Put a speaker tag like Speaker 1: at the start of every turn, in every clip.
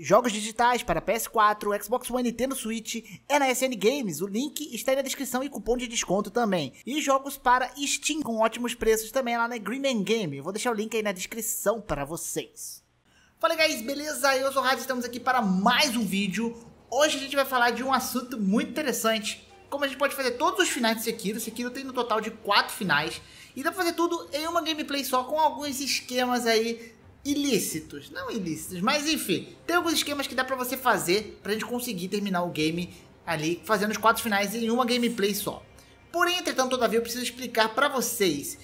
Speaker 1: Jogos digitais para PS4, Xbox One, Nintendo Switch é na SN Games. O link está aí na descrição e cupom de desconto também. E jogos para Steam com ótimos preços também lá na Greenman Game. vou deixar o link aí na descrição para vocês. Fala guys, beleza? Eu sou o Rádio, estamos aqui para mais um vídeo. Hoje a gente vai falar de um assunto muito interessante. Como a gente pode fazer todos os finais de Sekiro, Sekiro tem no total de 4 finais. E dá pra fazer tudo em uma gameplay só, com alguns esquemas aí ilícitos. Não ilícitos, mas enfim, tem alguns esquemas que dá para você fazer pra gente conseguir terminar o game ali, fazendo os quatro finais em uma gameplay só. Porém, entretanto, todavia, eu preciso explicar para vocês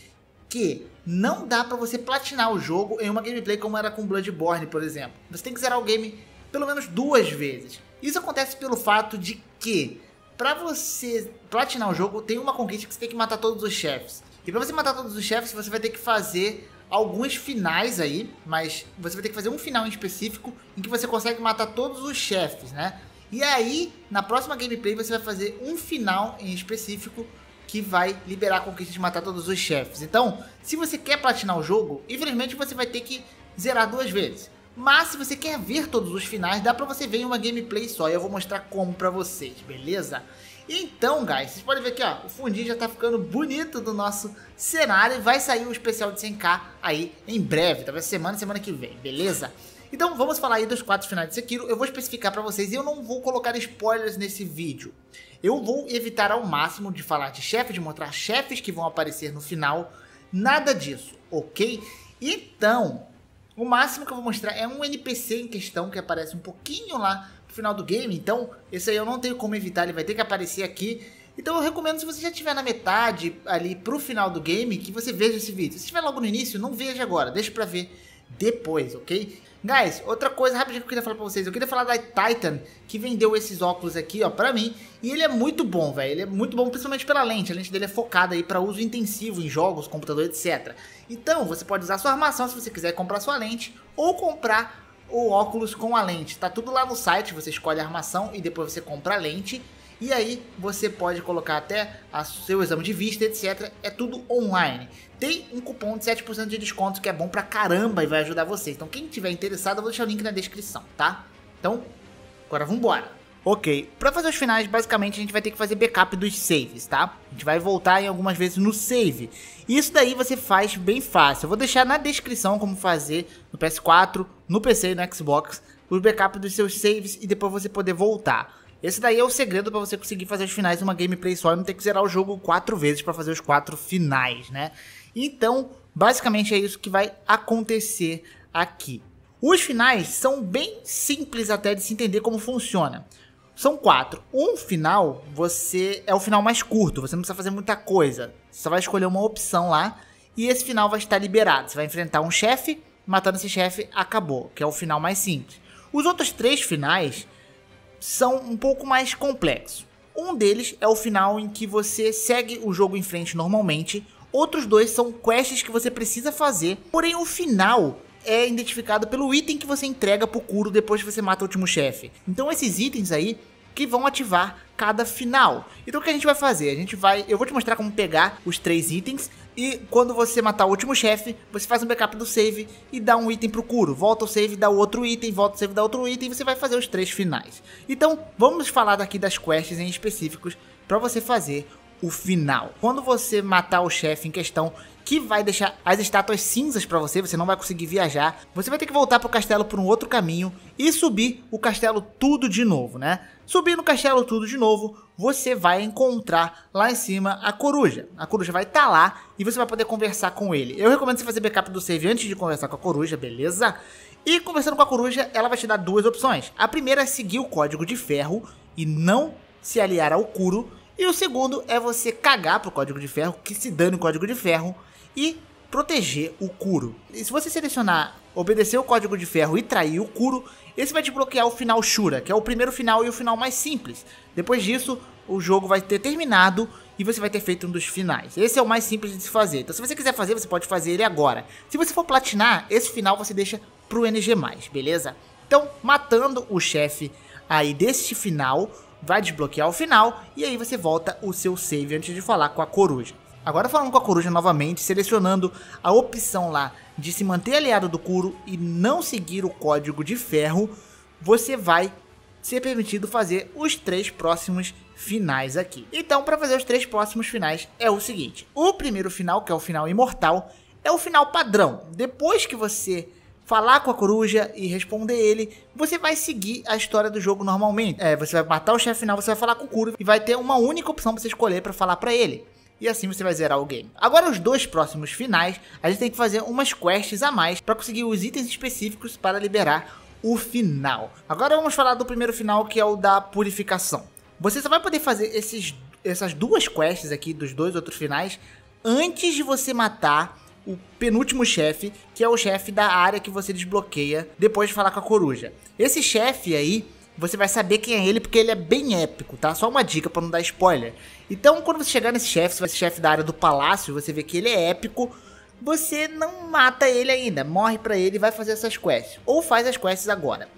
Speaker 1: que não dá para você platinar o jogo em uma gameplay como era com Bloodborne, por exemplo. Você tem que zerar o game pelo menos duas vezes. Isso acontece pelo fato de que para você platinar o jogo tem uma conquista que você tem que matar todos os chefes. E para você matar todos os chefes, você vai ter que fazer alguns finais aí, mas você vai ter que fazer um final em específico em que você consegue matar todos os chefes, né? E aí, na próxima gameplay, você vai fazer um final em específico que vai liberar a conquista de matar todos os chefes. Então, se você quer platinar o jogo, infelizmente você vai ter que zerar duas vezes. Mas se você quer ver todos os finais, dá pra você ver em uma gameplay só e eu vou mostrar como pra vocês, beleza? Então, guys, vocês podem ver aqui, ó, o fundinho já tá ficando bonito do nosso cenário e vai sair o especial de 100k aí em breve, talvez tá semana, semana que vem, beleza? Então, vamos falar aí dos quatro finais de Sekiro, eu vou especificar para vocês e eu não vou colocar spoilers nesse vídeo. Eu vou evitar ao máximo de falar de chefes, de mostrar chefes que vão aparecer no final, nada disso, ok? Então, o máximo que eu vou mostrar é um NPC em questão que aparece um pouquinho lá final do game, então esse aí eu não tenho como evitar, ele vai ter que aparecer aqui. Então eu recomendo se você já estiver na metade ali pro final do game que você veja esse vídeo. Se estiver logo no início, não veja agora, deixa pra ver depois, ok? Guys, outra coisa rápida que eu queria falar pra vocês. Eu queria falar da Titan, que vendeu esses óculos aqui, ó, pra mim. E ele é muito bom, velho. Ele é muito bom, principalmente pela lente. A lente dele é focada aí pra uso intensivo em jogos, computador, etc. Então, você pode usar sua armação se você quiser comprar sua lente. Ou comprar o óculos com a lente. Tá tudo lá no site, você escolhe a armação e depois você compra a lente. E aí você pode colocar até o seu exame de vista, etc. É tudo online. Tem um cupom de 7% de desconto que é bom pra caramba e vai ajudar vocês. Então quem tiver interessado, eu vou deixar o link na descrição, tá? Então, agora vambora! Ok, para fazer os finais, basicamente a gente vai ter que fazer backup dos saves, tá? A gente vai voltar em algumas vezes no save. Isso daí você faz bem fácil. Eu vou deixar na descrição como fazer no PS4, no PC e no Xbox os backups dos seus saves e depois você poder voltar. Esse daí é o segredo para você conseguir fazer os finais uma gameplay só e não ter que zerar o jogo quatro vezes para fazer os quatro finais, né? Então, basicamente é isso que vai acontecer aqui. Os finais são bem simples até de se entender como funciona. São quatro. Um final, você é o final mais curto, você não precisa fazer muita coisa. Você só vai escolher uma opção lá e esse final vai estar liberado. Você vai enfrentar um chefe, matando esse chefe, acabou, que é o final mais simples. Os outros três finais são um pouco mais complexos. Um deles é o final em que você segue o jogo em frente normalmente, outros dois são quests que você precisa fazer, porém o final é identificado pelo item que você entrega pro Kuro depois que você mata o último chefe. Então esses itens aí que vão ativar cada final. Então o que a gente vai fazer? A gente vai, eu vou te mostrar como pegar os três itens e quando você matar o último chefe, você faz um backup do save e dá um item pro Kuro. Volta o save, dá outro item, volta o save, dá outro item e você vai fazer os três finais. Então, vamos falar daqui das quests em específicos para você fazer o final. Quando você matar o chefe em questão, que vai deixar as estátuas cinzas para você, você não vai conseguir viajar. Você vai ter que voltar pro castelo por um outro caminho e subir o castelo tudo de novo, né? Subir no castelo tudo de novo, você vai encontrar lá em cima a coruja. A coruja vai estar tá lá e você vai poder conversar com ele. Eu recomendo você fazer backup do save antes de conversar com a coruja, beleza? E conversando com a coruja, ela vai te dar duas opções. A primeira é seguir o código de ferro e não se aliar ao Kuro, e o segundo é você cagar pro código de ferro, que se dane o código de ferro, e proteger o Kuro. E se você selecionar obedecer o código de ferro e trair o Kuro, esse vai te bloquear o final Shura, que é o primeiro final e o final mais simples. Depois disso, o jogo vai ter terminado e você vai ter feito um dos finais. Esse é o mais simples de se fazer. Então se você quiser fazer, você pode fazer ele agora. Se você for platinar, esse final você deixa pro NG+, beleza? Então, matando o chefe aí deste final, vai desbloquear o final e aí você volta o seu save antes de falar com a coruja. Agora falando com a coruja novamente, selecionando a opção lá de se manter aliado do Kuro e não seguir o código de ferro, você vai ser permitido fazer os três próximos finais aqui. Então, para fazer os três próximos finais é o seguinte: o primeiro final, que é o final imortal, é o final padrão. Depois que você falar com a coruja e responder ele, você vai seguir a história do jogo normalmente. É, você vai matar o chefe final, você vai falar com o Kuro e vai ter uma única opção para você escolher para falar para ele. E assim você vai zerar o game. Agora os dois próximos finais, a gente tem que fazer umas quests a mais para conseguir os itens específicos para liberar o final. Agora vamos falar do primeiro final que é o da purificação. Você só vai poder fazer esses, essas duas quests aqui dos dois outros finais antes de você matar o penúltimo chefe, que é o chefe da área que você desbloqueia depois de falar com a coruja. Esse chefe aí, você vai saber quem é ele porque ele é bem épico, tá? Só uma dica para não dar spoiler. Então, quando você chegar nesse chefe, se chefe da área do palácio, você vê que ele é épico, você não mata ele ainda, morre para ele e vai fazer essas quests. Ou faz as quests agora.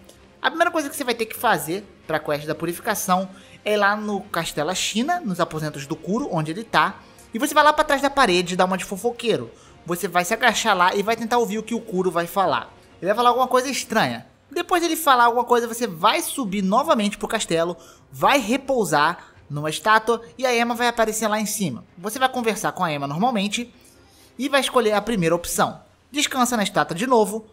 Speaker 1: A primeira coisa que você vai ter que fazer para a quest da purificação é lá no Castela China, nos aposentos do Kuro, onde ele tá, e você vai lá para trás da parede e dá uma de fofoqueiro você vai se agachar lá e vai tentar ouvir o que o Kuro vai falar. Ele vai falar alguma coisa estranha. Depois ele falar alguma coisa, você vai subir novamente pro castelo, vai repousar numa estátua e a Emma vai aparecer lá em cima. Você vai conversar com a Emma normalmente e vai escolher a primeira opção. Descansa na estátua de novo,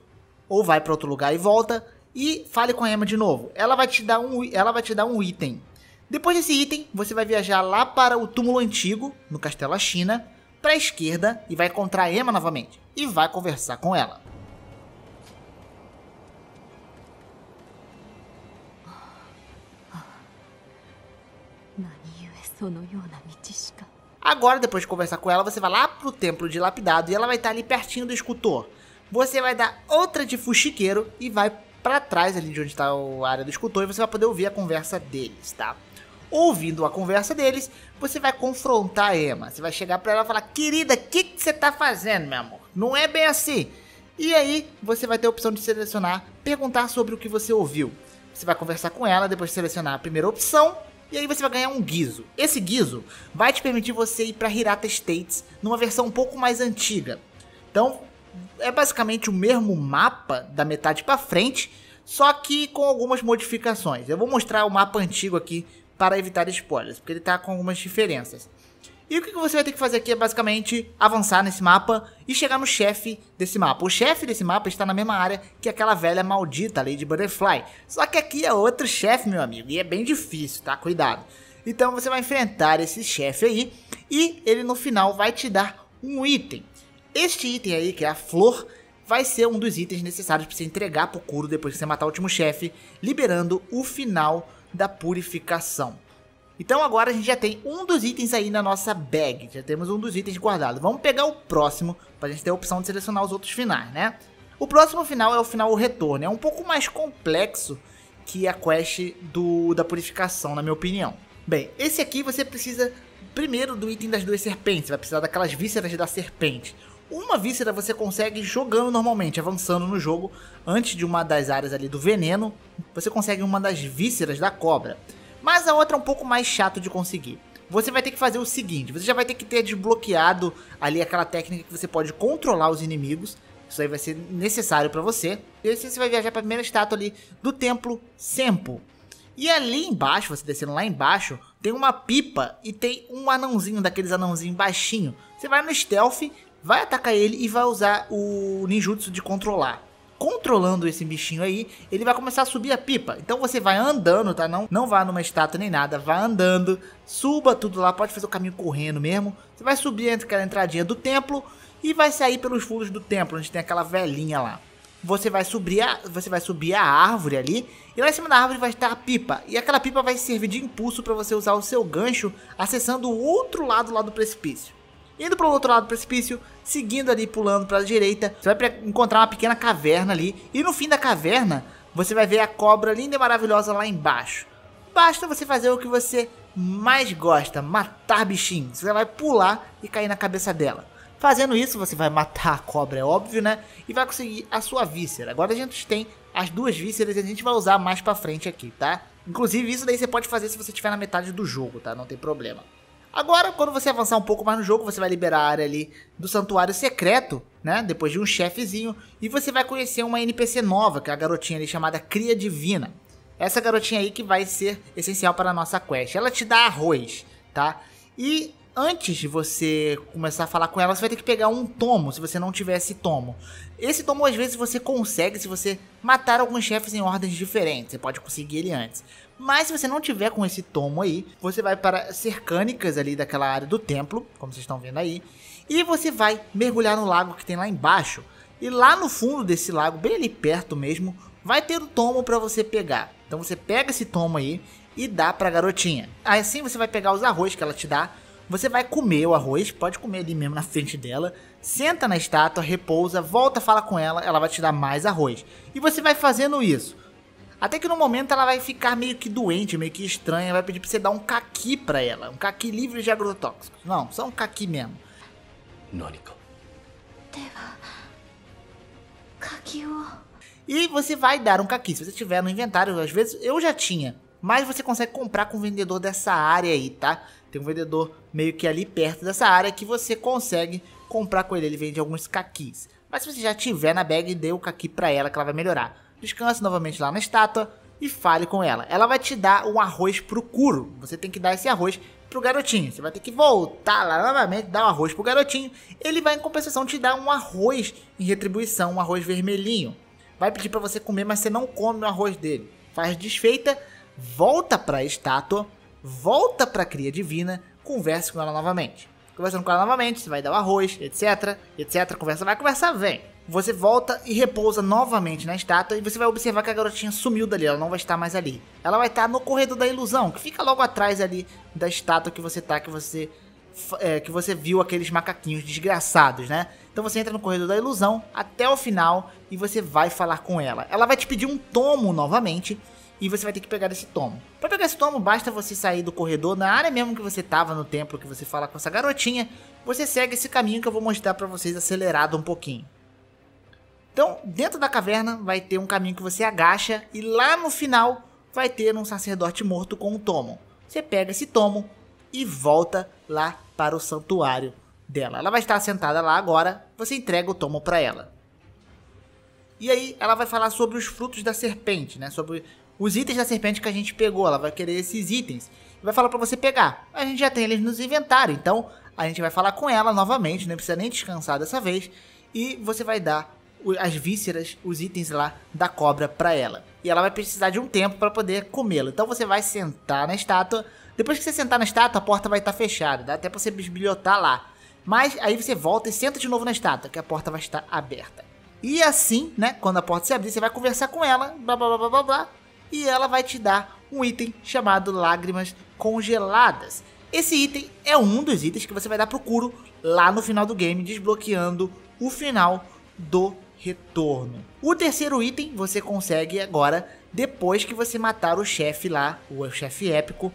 Speaker 1: ou vai para outro lugar e volta e fale com a Emma de novo. Ela vai te dar um, ela vai te dar um item. Depois desse item, você vai viajar lá para o túmulo antigo no Castelo China para a esquerda e vai encontrar Emma novamente e vai conversar com ela. É Agora, depois de conversar com ela, você vai lá pro templo dilapidado e ela vai estar ali pertinho do escultor. Você vai dar outra de fuxiqueiro e vai para trás ali de onde está a área do escultor e você vai poder ouvir a conversa deles, tá? ouvindo a conversa deles, você vai confrontar a Emma. Você vai chegar para ela e falar: querida, o que, que você tá fazendo, meu amor? Não é bem assim. E aí você vai ter a opção de selecionar, perguntar sobre o que você ouviu. Você vai conversar com ela, depois selecionar a primeira opção e aí você vai ganhar um guiso. Esse guiso vai te permitir você ir para Hirata States numa versão um pouco mais antiga. Então, é basicamente o mesmo mapa da metade para frente, só que com algumas modificações. Eu vou mostrar o mapa antigo aqui para evitar spoilers, porque ele está com algumas diferenças. E o que você vai ter que fazer aqui é basicamente avançar nesse mapa e chegar no chefe desse mapa. O chefe desse mapa está na mesma área que aquela velha maldita Lady Butterfly. Só que aqui é outro chefe, meu amigo, e é bem difícil, tá? Cuidado. Então você vai enfrentar esse chefe aí e ele no final vai te dar um item. Este item aí, que é a flor, vai ser um dos itens necessários para você entregar pro Kuro depois que você matar o último chefe, liberando o final da purificação. Então agora a gente já tem um dos itens aí na nossa bag, já temos um dos itens guardado. Vamos pegar o próximo para a gente ter a opção de selecionar os outros finais, né? O próximo final é o final o retorno, é um pouco mais complexo que a quest do, da purificação, na minha opinião. Bem, esse aqui você precisa primeiro do item das duas serpentes, vai precisar daquelas vísceras da serpente. Uma víscera você consegue jogando normalmente, avançando no jogo. Antes de uma das áreas ali do veneno, você consegue uma das vísceras da cobra. Mas a outra é um pouco mais chato de conseguir. Você vai ter que fazer o seguinte, você já vai ter que ter desbloqueado ali aquela técnica que você pode controlar os inimigos. Isso aí vai ser necessário para você. E aí assim você vai viajar para a primeira estátua ali do templo Sempo. E ali embaixo, você descendo lá embaixo, tem uma pipa e tem um anãozinho, daqueles anãozinhos baixinho. Você vai no stealth vai atacar ele e vai usar o ninjutsu de controlar. Controlando esse bichinho aí, ele vai começar a subir a pipa. Então você vai andando, tá? Não, não vá numa estátua nem nada, vá andando, suba tudo lá, pode fazer o caminho correndo mesmo. Você vai subir entre aquela entradinha do templo e vai sair pelos fundos do templo, onde tem aquela velhinha lá. Você vai subir a, você vai subir a árvore ali, e lá em cima da árvore vai estar a pipa, e aquela pipa vai servir de impulso para você usar o seu gancho acessando o outro lado lá do precipício. Indo para o outro lado do precipício, seguindo ali, pulando para a direita, você vai encontrar uma pequena caverna ali. E no fim da caverna, você vai ver a cobra linda e maravilhosa lá embaixo. Basta você fazer o que você mais gosta, matar bichinhos. Você vai pular e cair na cabeça dela. Fazendo isso, você vai matar a cobra, é óbvio, né? E vai conseguir a sua víscera. Agora a gente tem as duas vísceras e a gente vai usar mais pra frente aqui, tá? Inclusive, isso daí você pode fazer se você estiver na metade do jogo, tá? Não tem problema. Agora, quando você avançar um pouco mais no jogo, você vai liberar a área ali do santuário secreto, né? Depois de um chefezinho. E você vai conhecer uma NPC nova, que é a garotinha ali chamada Cria Divina. Essa garotinha aí que vai ser essencial para a nossa quest. Ela te dá arroz, tá? E antes de você começar a falar com ela, você vai ter que pegar um tomo, se você não tiver esse tomo. Esse tomo, às vezes, você consegue se você matar alguns chefes em ordens diferentes. Você pode conseguir ele antes. Mas se você não tiver com esse tomo aí, você vai para cercânicas ali daquela área do templo, como vocês estão vendo aí, e você vai mergulhar no lago que tem lá embaixo. E lá no fundo desse lago, bem ali perto mesmo, vai ter o um tomo para você pegar. Então você pega esse tomo aí e dá para a garotinha. Aí assim você vai pegar os arroz que ela te dá, você vai comer o arroz, pode comer ali mesmo na frente dela, senta na estátua, repousa, volta, fala com ela, ela vai te dar mais arroz. E você vai fazendo isso até que no momento ela vai ficar meio que doente, meio que estranha, vai pedir pra você dar um caqui pra ela, um caqui livre de agrotóxicos. Não, só um caqui mesmo. Nônica. E você vai dar um caqui, se você tiver no inventário, às vezes eu já tinha, mas você consegue comprar com o vendedor dessa área aí, tá? Tem um vendedor meio que ali perto dessa área que você consegue comprar com ele, ele vende alguns caquis. Mas se você já tiver na bag, dê o caqui pra ela que ela vai melhorar descanse novamente lá na estátua e fale com ela. Ela vai te dar um arroz pro curo. Você tem que dar esse arroz pro garotinho. Você vai ter que voltar lá novamente, dar o um arroz pro garotinho. Ele vai, em compensação, te dar um arroz em retribuição, um arroz vermelhinho. Vai pedir para você comer, mas você não come o arroz dele. Faz desfeita, volta para a estátua, volta para a cria divina, converse com ela novamente. Conversando com ela novamente, você vai dar o arroz, etc, etc. Conversa vai, conversa vem. Você volta e repousa novamente na estátua e você vai observar que a garotinha sumiu dali, ela não vai estar mais ali. Ela vai estar no corredor da ilusão, que fica logo atrás ali da estátua que você tá, que você é, que você viu aqueles macaquinhos desgraçados, né? Então você entra no corredor da ilusão até o final e você vai falar com ela. Ela vai te pedir um tomo novamente e você vai ter que pegar esse tomo. Para pegar esse tomo, basta você sair do corredor na área mesmo que você tava no templo que você fala com essa garotinha. Você segue esse caminho que eu vou mostrar para vocês acelerado um pouquinho. Então, dentro da caverna vai ter um caminho que você agacha e lá no final vai ter um sacerdote morto com um tomo. Você pega esse tomo e volta lá para o santuário dela. Ela vai estar sentada lá agora, você entrega o tomo para ela. E aí ela vai falar sobre os frutos da serpente, né? Sobre os itens da serpente que a gente pegou. Ela vai querer esses itens. Vai falar para você pegar. A gente já tem eles nos inventário, então a gente vai falar com ela novamente, não precisa nem descansar dessa vez. E você vai dar as vísceras, os itens lá da cobra para ela. E ela vai precisar de um tempo para poder comê-lo. Então você vai sentar na estátua. Depois que você sentar na estátua, a porta vai estar tá fechada. Dá até para você bisbilhotar lá. Mas aí você volta e senta de novo na estátua, que a porta vai estar aberta. E assim, né, quando a porta se abrir, você vai conversar com ela, blá blá blá blá blá, blá e ela vai te dar um item chamado Lágrimas Congeladas. Esse item é um dos itens que você vai dar pro Kuro lá no final do game, desbloqueando o final do retorno. O terceiro item você consegue agora depois que você matar o chefe lá, o chefe épico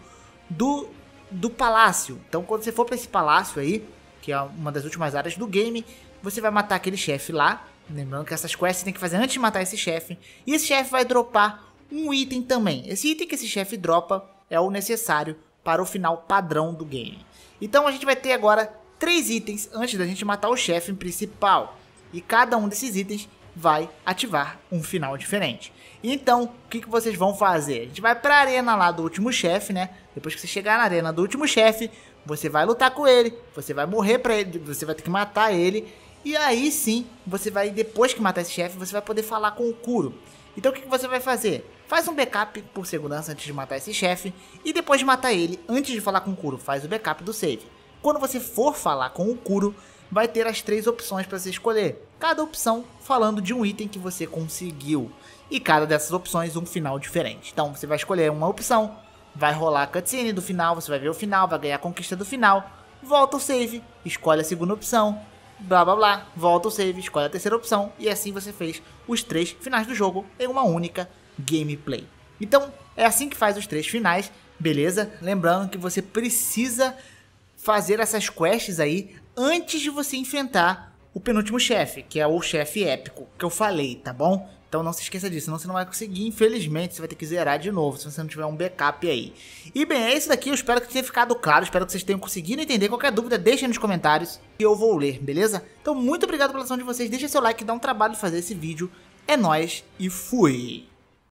Speaker 1: do, do palácio. Então quando você for para esse palácio aí, que é uma das últimas áreas do game, você vai matar aquele chefe lá. Lembrando que essas quests você tem que fazer antes de matar esse chefe. E esse chefe vai dropar um item também. Esse item que esse chefe dropa é o necessário para o final padrão do game. Então a gente vai ter agora três itens antes da gente matar o chefe principal e cada um desses itens vai ativar um final diferente. Então, o que, que vocês vão fazer? A gente vai para a arena lá do último chefe, né? Depois que você chegar na arena do último chefe, você vai lutar com ele, você vai morrer para ele, você vai ter que matar ele. E aí sim, você vai, depois que matar esse chefe, você vai poder falar com o Kuro. Então o que, que você vai fazer? Faz um backup por segurança antes de matar esse chefe, e depois de matar ele, antes de falar com o Kuro, faz o backup do save. Quando você for falar com o Kuro, vai ter as três opções para você escolher. Cada opção falando de um item que você conseguiu. E cada dessas opções um final diferente. Então você vai escolher uma opção, vai rolar a cutscene do final, você vai ver o final, vai ganhar a conquista do final, volta o save, escolhe a segunda opção, blá blá blá, volta o save, escolhe a terceira opção, e assim você fez os três finais do jogo em uma única gameplay. Então, é assim que faz os três finais, beleza? Lembrando que você precisa fazer essas quests aí antes de você enfrentar o penúltimo chefe, que é o chefe épico que eu falei, tá bom? Então não se esqueça disso, senão você não vai conseguir, infelizmente, você vai ter que zerar de novo, se você não tiver um backup aí. E bem, é isso daqui, eu espero que tenha ficado claro, espero que vocês tenham conseguido entender. Qualquer dúvida, deixem nos comentários que eu vou ler, beleza? Então muito obrigado pela atenção de vocês, deixa seu like, dá um trabalho fazer esse vídeo. É nóis e fui!